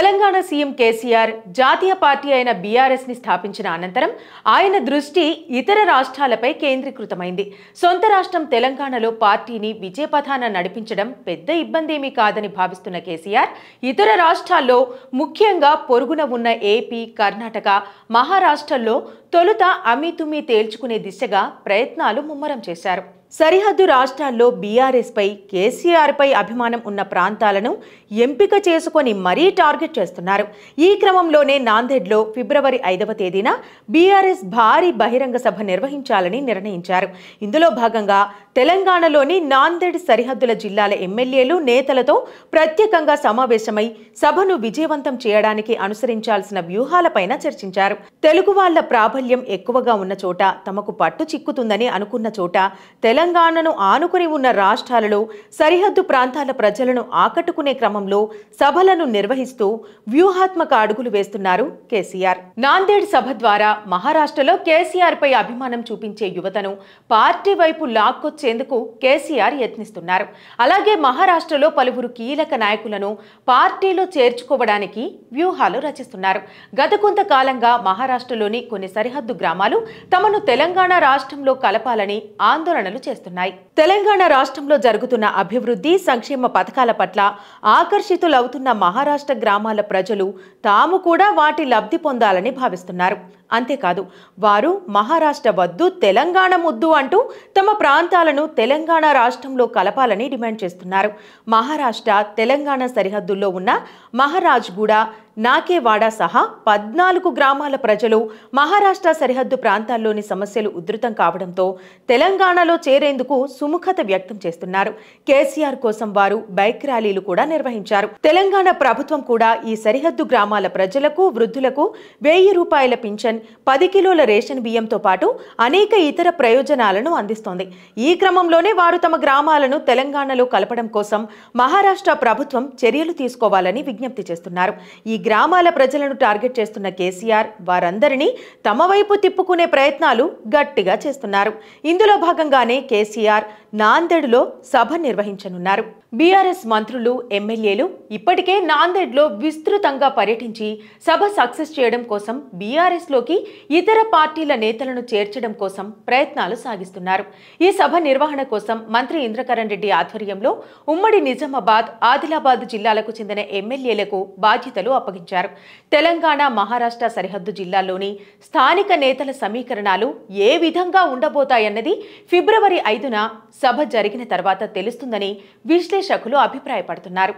Telangana CM KCR జాతీయ party అయిన BRS ని స్థాపించిన అనంతరం ఆయన దృష్టి ఇతర రాష్ట్రాలపై కేంద్రీకృతమైంది సొంత రాష్ట్రం తెలంగాణలో పార్టీని విజయపథాన నడిపించడం పెద్ద ఇబ్బందేమీ కాదని భావిస్తున్న కేసీఆర్ ఇతర రాష్ట్రాల్లో ముఖ్యంగా పొరుగున ఉన్న ఏపీ కర్ణాటక మహారాష్ట్రల్లో తొలుత అమితుమి తేల్చుకునే దిశగా ప్రయత్నాలు ముమ్మరం చేశారు సరిహద్దు రాష్ట్రాల్లో బీఆర్ఎస్పై కేసీఆర్పై అభిమానం ఉన్న ప్రాంతాలను ఎంపిక చేసుకొని మరీ టార్గెట్ చేస్తున్నారు ఈ క్రమంలోనే నాందేడ్లో ఫిబ్రవరి ఐదవ తేదీన బీఆర్ఎస్ భారీ బహిరంగ సభ నిర్వహించాలని నిర్ణయించారు ఇందులో భాగంగా తెలంగాణలోని నాందేడ్ సరిహద్దుల జిల్లాల ఎమ్మెల్యేలు నేతలతో ప్రత్యేకంగా సమావేశమై సభను విజయవంతం చేయడానికి అనుసరించాల్సిన వ్యూహాలపైన చర్చించారు తెలుగు వాళ్ల ప్రాబల్యం ఎక్కువగా ఉన్న చోట తమకు పట్టు చిక్కుతుందని అనుకున్న చోట తెలంగాణ తెలంగాణను ఆనుకుని ఉన్న రాష్ట్రాలలో సరిహద్దు ప్రాంతాల ప్రజలను ఆకట్టుకునే క్రమంలో సభలను నిర్వహిస్తూ వ్యూహాత్మక అడుగులు వేస్తున్నారు కేసీఆర్ నాందేడ్ సభ ద్వారా మహారాష్ట్రలో కేసీఆర్ పై అభిమానం చూపించే యువతను పార్టీ వైపు లాక్కొచ్చేందుకు కేసీఆర్ యత్నిస్తున్నారు అలాగే మహారాష్ట్రలో పలువురు కీలక నాయకులను పార్టీలో చేర్చుకోవడానికి వ్యూహాలు రచిస్తున్నారు గత కొంతకాలంగా మహారాష్ట్రలోని కొన్ని సరిహద్దు గ్రామాలు తమను తెలంగాణ రాష్ట్రంలో కలపాలని ఆందోళనలు చేస్తున్నాయి తెలంగాణ రాష్ట్రంలో జరుగుతున్న అభివృద్ధి సంక్షేమ పథకాల పట్ల ఆకర్షితులవుతున్న మహారాష్ట్ర గ్రామాల ప్రజలు తాము కూడా వాటి లబ్ధి పొందాలని భావిస్తున్నారు అంతేకాదు వారు మహారాష్ట్ర వద్దు తెలంగాణ ముద్దు అంటూ తమ ప్రాంతాలను తెలంగాణ రాష్ట్రంలో కలపాలని డిమాండ్ చేస్తున్నారు మహారాష్ట్ర తెలంగాణ సరిహద్దుల్లో ఉన్న మహారాజ్గూడ నాకేవాడ సహా పద్నాలుగు గ్రామాల ప్రజలు మహారాష్ట్ర సరిహద్దు ప్రాంతాల్లోని సమస్యలు ఉధృతం కావడంతో తెలంగాణలో చేరేందుకు సుముఖత వ్యక్తం చేస్తున్నారు కేసీఆర్ కోసం వారు బైక్ ర్యాలీలు కూడా నిర్వహించారు తెలంగాణ ప్రభుత్వం కూడా ఈ సరిహద్దు గ్రామాల ప్రజలకు వృద్ధులకు వెయ్యి రూపాయల పింఛన్ పది కిలోల రేషన్ బియ్యంతో పాటు అనేక ఇతర ప్రయోజనాలను అందిస్తోంది ఈ క్రమంలోనే వారు తమ గ్రామాలను తెలంగాణలో కలపడం కోసం మహారాష్ట్ర ప్రభుత్వం చర్యలు తీసుకోవాలని విజ్ఞప్తి చేస్తున్నారు ఈ గ్రామాల ప్రజలను టార్గెట్ చేస్తున్న కేసీఆర్ వారందరినీ తమ వైపు తిప్పుకునే ప్రయత్నాలు గట్టిగా చేస్తున్నారు ఇందులో భాగంగానే కేసీఆర్ నాందేడులో సభ నిర్వహించనున్నారు బీఆర్ఎస్ మంత్రులు ఎమ్మెల్యేలు ఇప్పటికే నాందేడ్లో విస్తృతంగా పర్యటించి సభ సక్సెస్ చేయడం కోసం లోకి ఇతర పార్టీల నేతలను చేర్చడం కోసం ప్రయత్నాలు సాగిస్తున్నారు ఈ సభ నిర్వహణ కోసం మంత్రి ఇంద్రకరణ్ రెడ్డి ఆధ్వర్యంలో ఉమ్మడి నిజామాబాద్ ఆదిలాబాద్ జిల్లాలకు చెందిన ఎమ్మెల్యేలకు బాధ్యతలు అప్పగించారు తెలంగాణ మహారాష్ట్ర సరిహద్దు జిల్లాల్లోని స్థానిక నేతల సమీకరణాలు ఏ విధంగా ఉండబోతాయన్నది ఫిబ్రవరి ఐదున సభ జరిగిన తర్వాత తెలుస్తుందని విశ్లేషకులు అభిప్రాయపడుతున్నారు